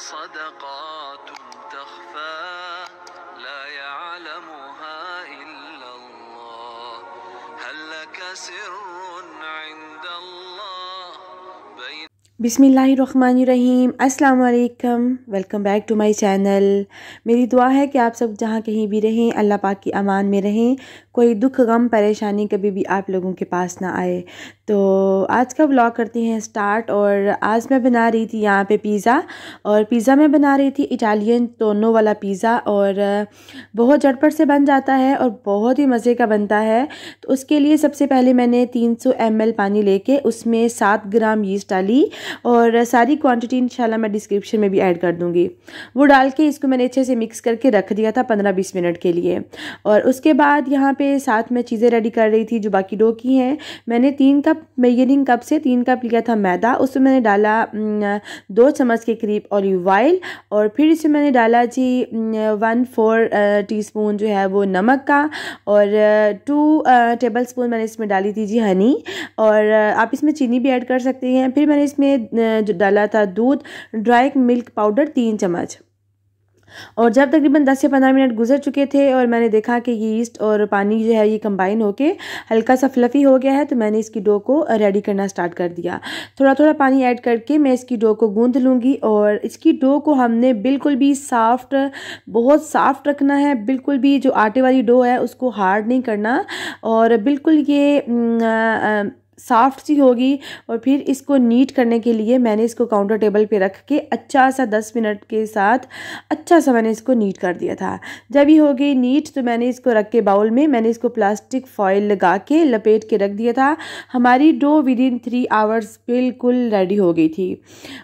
صدقات تخفى बिसमीम् अल्लाम welcome back to my channel मेरी दुआ है कि आप सब जहाँ कहीं भी रहें अल्लाह पाक की अमान में रहें कोई दुख गम परेशानी कभी भी आप लोगों के पास ना आए तो आज का ब्लॉग करते हैं स्टार्ट और आज मैं बना रही थी यहाँ पे पिज़्ज़ा और पिज़्ज़ा मैं बना रही थी इटालियन टोनो वाला पिज़्ज़ा और बहुत झटपट से बन जाता है और बहुत ही मज़े का बनता है तो उसके लिए सबसे पहले मैंने एम एल पानी लेके उसमें सात ग्राम यीस्ट डाली और सारी क्वांटिटी इंशाल्लाह मैं डिस्क्रिप्शन में भी ऐड कर दूँगी वो डाल के इसको मैंने अच्छे से मिक्स करके रख दिया था पंद्रह बीस मिनट के लिए और उसके बाद यहाँ पर साथ में चीज़ें रेडी कर रही थी जो बाकी डो की हैं मैंने तीन कप मेयरिंग कप से तीन कप लिया था मैदा उसमें मैंने डाला दो चम्मच के करीब ऑलिव ऑयल और फिर इसमें मैंने डाला जी वन फोर स्पून जो है वो नमक का और टू टेबल स्पून मैंने इसमें डाली थी जी हनी और आप इसमें चीनी भी ऐड कर सकते हैं फिर मैंने इसमें जो डाला था दूध ड्राई मिल्क पाउडर तीन चम्मच और जब तकरीबन 10 से 15 मिनट गुजर चुके थे और मैंने देखा कि ये ईस्ट और पानी जो है ये कंबाइन होके हल्का सा फ्लफ़ी हो गया है तो मैंने इसकी डो को रेडी करना स्टार्ट कर दिया थोड़ा थोड़ा पानी ऐड करके मैं इसकी डो को गूँध लूँगी और इसकी डो को हमने बिल्कुल भी साफ्ट बहुत साफ्ट रखना है बिल्कुल भी जो आटे वाली डो है उसको हार्ड नहीं करना और बिल्कुल ये सॉफ्ट सी होगी और फिर इसको नीट करने के लिए मैंने इसको काउंटर टेबल पे रख के अच्छा सा दस मिनट के साथ अच्छा सा मैंने इसको नीट कर दिया था जब ये हो गई नीट तो मैंने इसको रख के बाउल में मैंने इसको प्लास्टिक फॉयल लगा के लपेट के रख दिया था हमारी dough within three hours बिल्कुल रेडी हो गई थी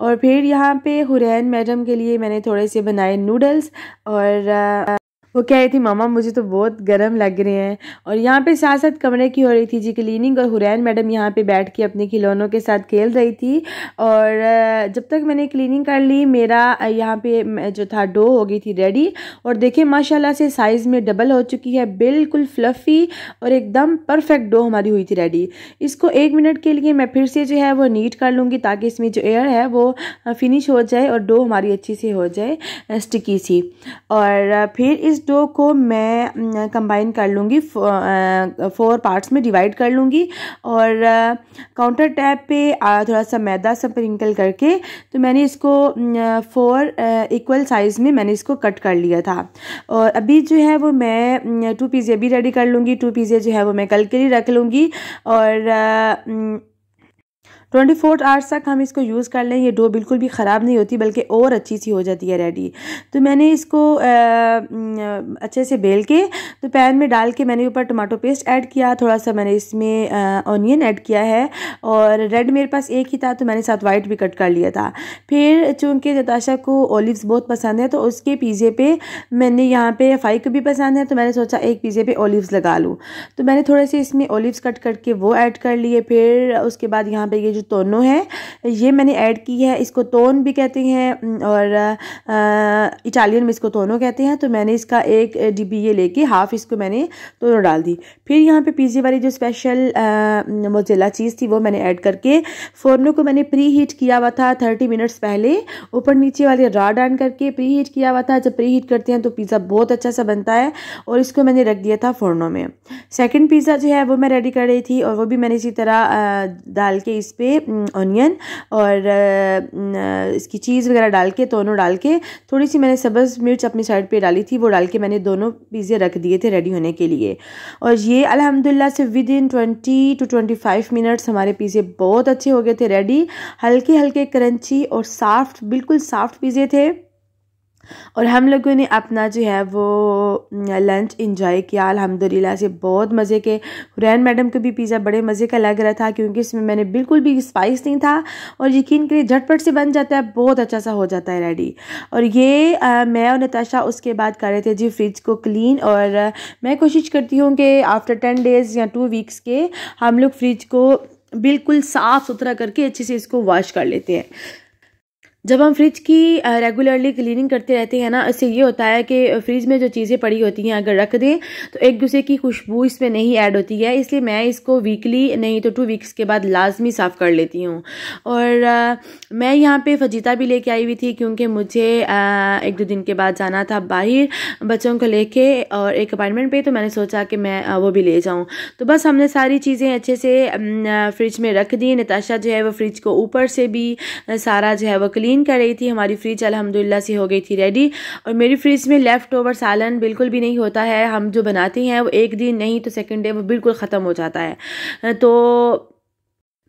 और फिर यहाँ पे हुरैन मैडम के लिए मैंने थोड़े से बनाए नूडल्स और वो कह रही थी मामा मुझे तो बहुत गर्म लग रहे हैं और यहाँ पे साथ साथ कमरे की हो रही थी जी क्लीनिंग और हुरैन मैडम यहाँ पे बैठ के अपने खिलौनों के साथ खेल रही थी और जब तक मैंने क्लीनिंग कर ली मेरा यहाँ पे जो था डो हो गई थी रेडी और देखे माशाल्लाह से साइज़ में डबल हो चुकी है बिल्कुल फ्लफ़ी और एकदम परफेक्ट डो हमारी हुई थी रेडी इसको एक मिनट के लिए मैं फिर से जो है वो नीट कर लूँगी ताकि इसमें जो एयर है वो फिनिश हो जाए और डो हमारी अच्छी से हो जाए स्टिकी सी और फिर इस इस डो को मैं कंबाइन कर लूँगी फोर पार्ट्स में डिवाइड कर लूँगी और काउंटर टैप पे थोड़ा सा मैदा प्रिंकल करके तो मैंने इसको फोर इक्वल साइज़ में मैंने इसको कट कर लिया था और अभी जो है वो मैं टू पीज़े भी रेडी कर लूँगी टू पीज़े जो है वो मैं कल के लिए रख लूँगी और ट्वेंटी फोर आवर्स तक हम इसको यूज़ कर लें ये डो बिल्कुल भी ख़राब नहीं होती बल्कि और अच्छी सी हो जाती है रेडी तो मैंने इसको अच्छे से बेल के तो पैन में डाल के मैंने ऊपर टमाटो पेस्ट ऐड किया थोड़ा सा मैंने इसमें ऑनियन ऐड किया है और रेड मेरे पास एक ही था तो मैंने साथ वाइट भी कट कर लिया था फिर चूँकि नताशा को ओलिवस बहुत पसंद है तो उसके पिज़्ज़े पर मैंने यहाँ पर फाइक भी पसंद है तो मैंने सोचा एक पिज़्ज़े पर ओलिवस लगा लूँ तो मैंने थोड़े से इसमें ओलिव्स कट करके वो ऐड कर लिए फिर उसके बाद यहाँ पे ये जो जो दोनों हैं ये मैंने ऐड की है इसको तोन भी कहते हैं और इटालियन में इसको तोनो कहते हैं तो मैंने इसका एक डिब्बी ये लेके हाफ़ इसको मैंने तोनो डाल दी फिर यहाँ पे पिज़्ज़े वाली जो स्पेशल मोजेला चीज़ थी वो मैंने ऐड करके फोरनो को मैंने प्री हीट किया हुआ था थर्टी मिनट्स पहले ऊपर नीचे वाले रॉड ऑन करके प्री हीट किया हुआ था जब प्री हीट करते हैं तो पिज़्ज़ा बहुत अच्छा सा बनता है और इसको मैंने रख दिया था फोरनो में सेकेंड पिज़्ज़ा जो है वो मैं रेडी कर रही थी और वो भी मैंने इसी तरह डाल के इस पर ऑनियन और इसकी चीज़ वगैरह डाल के दोनों डाल के थोड़ी सी मैंने सब्ज़ मिर्च अपनी साइड पे डाली थी वो डाल के मैंने दोनों पिज़्ज़े रख दिए थे रेडी होने के लिए और ये अलहमदिल्ला से within twenty two twenty five minutes हमारे पिज़्ज़े बहुत अच्छे हो गए थे रेडी हल्के हल्के क्रंची और साफ्ट बिल्कुल साफ्ट पिज़्ज़े थे और हम लोगों ने अपना जो है वो लंच इंजॉय किया अलहमदिल्ला से बहुत मज़े के हुरैन मैडम को भी पिज़्ज़ा बड़े मज़े का लग रहा था क्योंकि इसमें मैंने बिल्कुल भी स्पाइस नहीं था और यकीन करिए झटपट से बन जाता है बहुत अच्छा सा हो जाता है रेडी और ये आ, मैं और नताशा उसके बाद कर रहे थे जी फ्रिज को क्लीन और आ, मैं कोशिश करती हूँ कि आफ्टर टेन डेज़ या टू वीक्स के हम लोग फ्रिज को बिल्कुल साफ़ सुथरा करके अच्छे से इसको वॉश कर लेते हैं जब हम फ्रिज की रेगुलरली क्लीनिंग करते रहते हैं ना इससे ये होता है कि फ्रिज में जो चीज़ें पड़ी होती हैं अगर रख दें तो एक दूसरे की खुशबू इसमें नहीं ऐड होती है इसलिए मैं इसको वीकली नहीं तो टू वीक्स के बाद लाजमी साफ़ कर लेती हूँ और आ, मैं यहाँ पे फजीता भी लेके आई हुई थी क्योंकि मुझे आ, एक दो दिन के बाद जाना था बाहर बच्चों को ले और एक अपॉइंटमेंट पर तो मैंने सोचा कि मैं आ, वो भी ले जाऊँ तो बस हमने सारी चीज़ें अच्छे से फ्रिज में रख दी नताशा जो है वो फ्रिज को ऊपर से भी सारा जो है वो क्लीन क्लीन कर रही थी हमारी फ्रिज अलहमदिल्ला से हो गई थी रेडी और मेरी फ्रिज में लेफ़्ट ओवर सालन बिल्कुल भी नहीं होता है हम जो बनाते हैं वो एक दिन नहीं तो सेकेंड डे वो बिल्कुल ख़त्म हो जाता है तो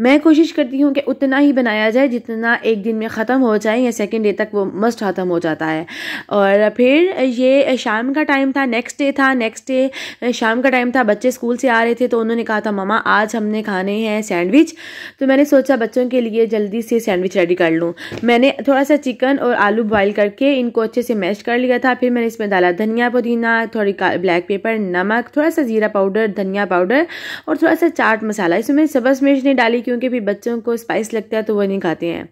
मैं कोशिश करती हूँ कि उतना ही बनाया जाए जितना एक दिन में ख़त्म हो जाए या सेकेंड डे तक वो मस्ट ख़त्म हो जाता है और फिर ये शाम का टाइम था नेक्स्ट डे था नेक्स्ट डे शाम का टाइम था बच्चे स्कूल से आ रहे थे तो उन्होंने कहा था ममा आज हमने खाने हैं सैंडविच तो मैंने सोचा बच्चों के लिए जल्दी से सैंडविच रेडी कर लूँ मैंने थोड़ा सा चिकन और आलू बॉयल करके इनको अच्छे से मैश कर लिया था फिर मैंने इसमें डाला धनिया पुदीना थोड़ी ब्लैक पेपर नमक थोड़ा सा ज़ीरा पाउडर धनिया पाउडर और थोड़ा सा चाट मसाला इसमें सबस मिर्च नहीं डाली क्योंकि फिर बच्चों को स्पाइस लगता है तो वह नहीं खाते हैं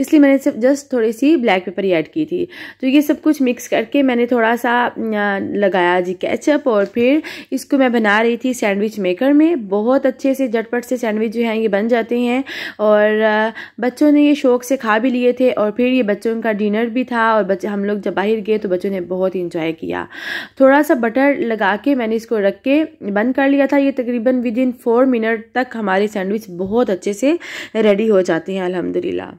इसलिए मैंने सिर्फ जस्ट थोड़ी सी ब्लैक पेपर ही ऐड की थी तो ये सब कुछ मिक्स करके मैंने थोड़ा सा लगाया जी कैचअप और फिर इसको मैं बना रही थी सैंडविच मेकर में बहुत अच्छे से झटपट से सैंडविच जो है ये बन जाते हैं और बच्चों ने ये शौक से खा भी लिए थे और फिर ये बच्चों का डिनर भी था और बच्चे हम लोग जब बाहर गए तो बच्चों ने बहुत ही इंजॉय किया थोड़ा सा बटर लगा के मैंने इसको रख के बंद कर लिया था ये तकरीबन विद इन फोर मिनट तक हमारे सैंडविच बहुत अच्छे से रेडी हो जाती हैं अलहमदिल्ला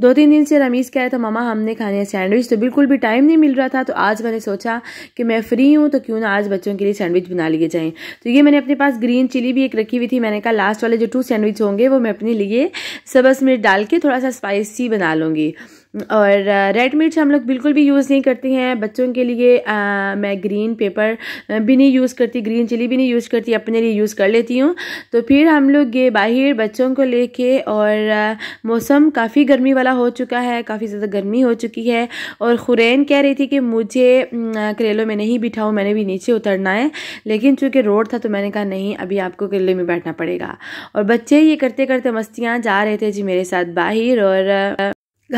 दो तीन दिन से रमीज़ कह रहा था तो मामा हमने खाने हैं सैंडविच तो बिल्कुल भी टाइम नहीं मिल रहा था तो आज मैंने सोचा कि मैं फ्री हूँ तो क्यों ना आज बच्चों के लिए सैंडविच बना लिए जाए तो ये मैंने अपने पास ग्रीन चिली भी एक रखी हुई थी मैंने कहा लास्ट वाले जो टू सैंडविच होंगे वो मैं अपने लिए सबस मिर्च डाल के थोड़ा सा स्पाइसी बना लूँगी और रेड मिर्च हम लोग बिल्कुल भी यूज़ नहीं करते हैं बच्चों के लिए आ, मैं ग्रीन पेपर भी नहीं यूज़ करती ग्रीन चिली भी नहीं यूज़ करती अपने लिए यूज़ कर लेती हूँ तो फिर हम लोग ये बाहर बच्चों को लेके और मौसम काफ़ी गर्मी वाला हो चुका है काफ़ी ज़्यादा गर्मी हो चुकी है और खुरैन कह रही थी कि मुझे करेलों में नहीं बिठाऊँ मैंने भी नीचे उतरना है लेकिन चूँकि रोड था तो मैंने कहा नहीं अभी आपको करेले में बैठना पड़ेगा और बच्चे ये करते करते मस्तियाँ जा रहे थे जी मेरे साथ बाहर और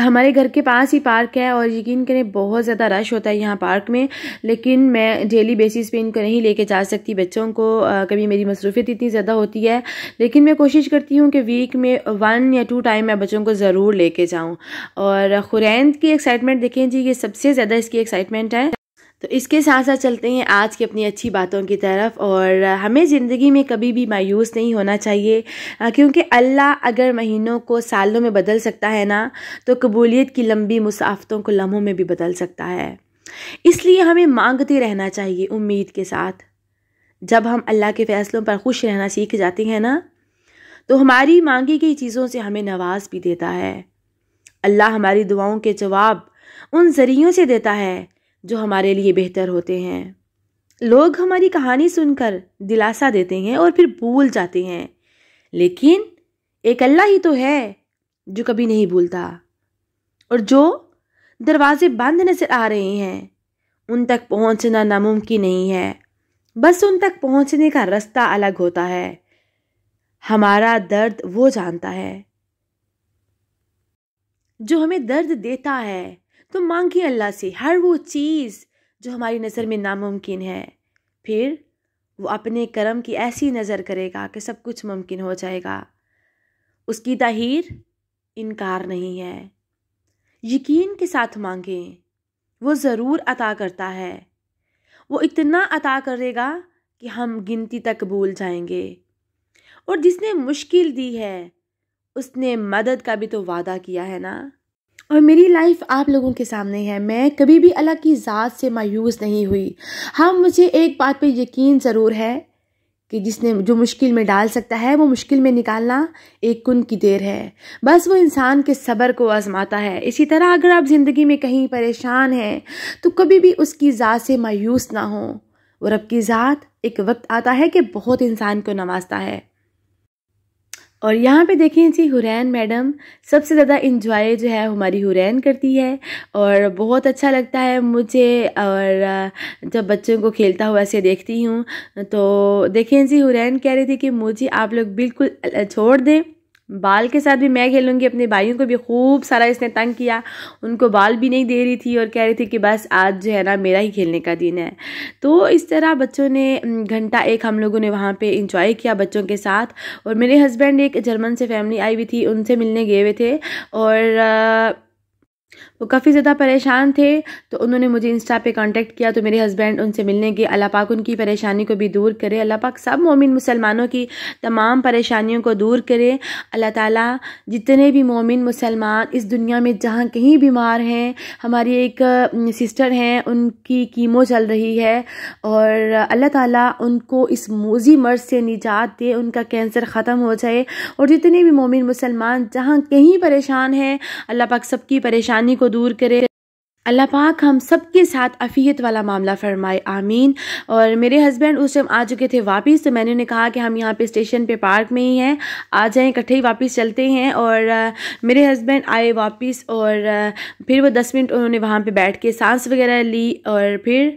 हमारे घर के पास ही पार्क है और यकीन करें बहुत ज़्यादा रश होता है यहाँ पार्क में लेकिन मैं डेली बेसिस पे इनको नहीं लेके जा सकती बच्चों को आ, कभी मेरी मसरूफियत इतनी ज़्यादा होती है लेकिन मैं कोशिश करती हूँ कि वीक में वन या टू टाइम मैं बच्चों को ज़रूर लेके जाऊँ और खुरैन की एक्साइटमेंट देखें जी ये सबसे ज़्यादा इसकी एक्साइटमेंट है तो इसके साथ साथ चलते हैं आज की अपनी अच्छी बातों की तरफ और हमें ज़िंदगी में कभी भी मायूस नहीं होना चाहिए क्योंकि अल्लाह अगर महीनों को सालों में बदल सकता है ना तो कबूलियत की लंबी मुसाफतों को लम्हों में भी बदल सकता है इसलिए हमें मांगते रहना चाहिए उम्मीद के साथ जब हम अल्लाह के फ़ैसलों पर खुश रहना सीख जाते हैं ना तो हमारी मांगी गई चीज़ों से हमें नवाज भी देता है अल्लाह हमारी दुआओं के जवाब उन जरियों से देता है जो हमारे लिए बेहतर होते हैं लोग हमारी कहानी सुनकर दिलासा देते हैं और फिर भूल जाते हैं लेकिन एक अल्लाह ही तो है जो कभी नहीं भूलता और जो दरवाजे बंद नजर आ रहे हैं उन तक पहुंचना नामुमकिन नहीं है बस उन तक पहुंचने का रास्ता अलग होता है हमारा दर्द वो जानता है जो हमें दर्द देता है तो मांगिए अल्लाह से हर वो चीज़ जो हमारी नज़र में नामुमकिन है फिर वो अपने कर्म की ऐसी नज़र करेगा कि सब कुछ मुमकिन हो जाएगा उसकी ताहिर इनकार नहीं है यकीन के साथ मांगें वो ज़रूर अता करता है वो इतना अता करेगा कि हम गिनती तक भूल जाएंगे और जिसने मुश्किल दी है उसने मदद का भी तो वादा किया है ना और मेरी लाइफ आप लोगों के सामने है मैं कभी भी अल्लाह की ज़ात से मायूस नहीं हुई हाँ मुझे एक बात पे यकीन ज़रूर है कि जिसने जो मुश्किल में डाल सकता है वो मुश्किल में निकालना एक कुन की देर है बस वो इंसान के सब्र को आजमाता है इसी तरह अगर आप ज़िंदगी में कहीं परेशान हैं तो कभी भी उसकी ज़ात से मायूस ना हो और रब की ज़ात एक वक्त आता है कि बहुत इंसान को नवाजता है और यहाँ पे देखें जी हुरैन मैडम सबसे ज़्यादा इंजॉय जो है हमारी हुरैन करती है और बहुत अच्छा लगता है मुझे और जब बच्चों को खेलता हुआ ऐसे देखती हूँ तो देखें जी हुरैन कह रही थी कि मुझे आप लोग बिल्कुल छोड़ दें बाल के साथ भी मैं खेलूँगी अपने भाइयों को भी खूब सारा इसने तंग किया उनको बाल भी नहीं दे रही थी और कह रही थी कि बस आज जो है ना मेरा ही खेलने का दिन है तो इस तरह बच्चों ने घंटा एक हम लोगों ने वहाँ पे इंजॉय किया बच्चों के साथ और मेरे हस्बैंड एक जर्मन से फैमिली आई हुई थी उनसे मिलने गए हुए थे और वो काफ़ी ज़्यादा परेशान थे तो उन्होंने मुझे इंस्टा पे कांटेक्ट किया तो मेरे हस्बैंड उनसे मिलने गए अल्लाह पाक उनकी परेशानी को भी दूर करे अल्लाह पाक सब मोमिन मुसलमानों की तमाम परेशानियों को दूर करे अल्लाह ताला जितने भी मोमिन मुसलमान इस दुनिया में जहाँ कहीं बीमार हैं हमारी एक सिस्टर हैं उनकी कीमो चल रही है और अल्लाह ताली उनको इस मोजी मर्ज से निजात दे उनका कैंसर ख़त्म हो जाए और जितने भी मोमिन मुसलमान जहाँ कहीं परेशान हैं अल्लाह पाक सबकी परेशानी परेशानी को दूर करे अल्लाह पाक हम सब के साथ अफियत वाला मामला फरमाए आमीन और मेरे हस्बैंड उस टाइम आ चुके थे वापस तो मैंने उन्हें कहा कि हम यहाँ पे स्टेशन पे पार्क में ही हैं आ जाएं इकट्ठे ही वापस चलते हैं और आ, मेरे हस्बैंड आए वापस और आ, फिर वो दस मिनट उन्होंने वहाँ पे बैठ के सांस वगैरह ली और फिर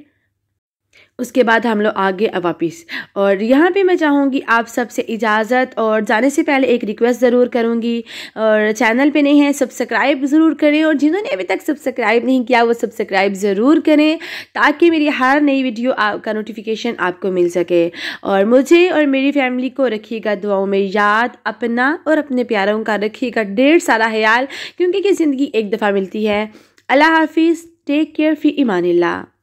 उसके बाद हम लोग आगे वापिस और यहाँ पे मैं चाहूँगी आप सबसे इजाज़त और जाने से पहले एक रिक्वेस्ट ज़रूर करूँगी और चैनल पे नहीं है सब्सक्राइब ज़रूर करें और जिन्होंने अभी तक सब्सक्राइब नहीं किया वो सब्सक्राइब ज़रूर करें ताकि मेरी हर नई वीडियो का नोटिफिकेशन आपको मिल सके और मुझे और मेरी फैमिली को रखिएगा दुआओं में याद अपना और अपने प्यारों का रखिएगा डेढ़ सारा ख्याल क्योंकि कि ज़िंदगी एक दफ़ा मिलती है अल्लाह हाफिज़ टेक केयर फ़ी ईमान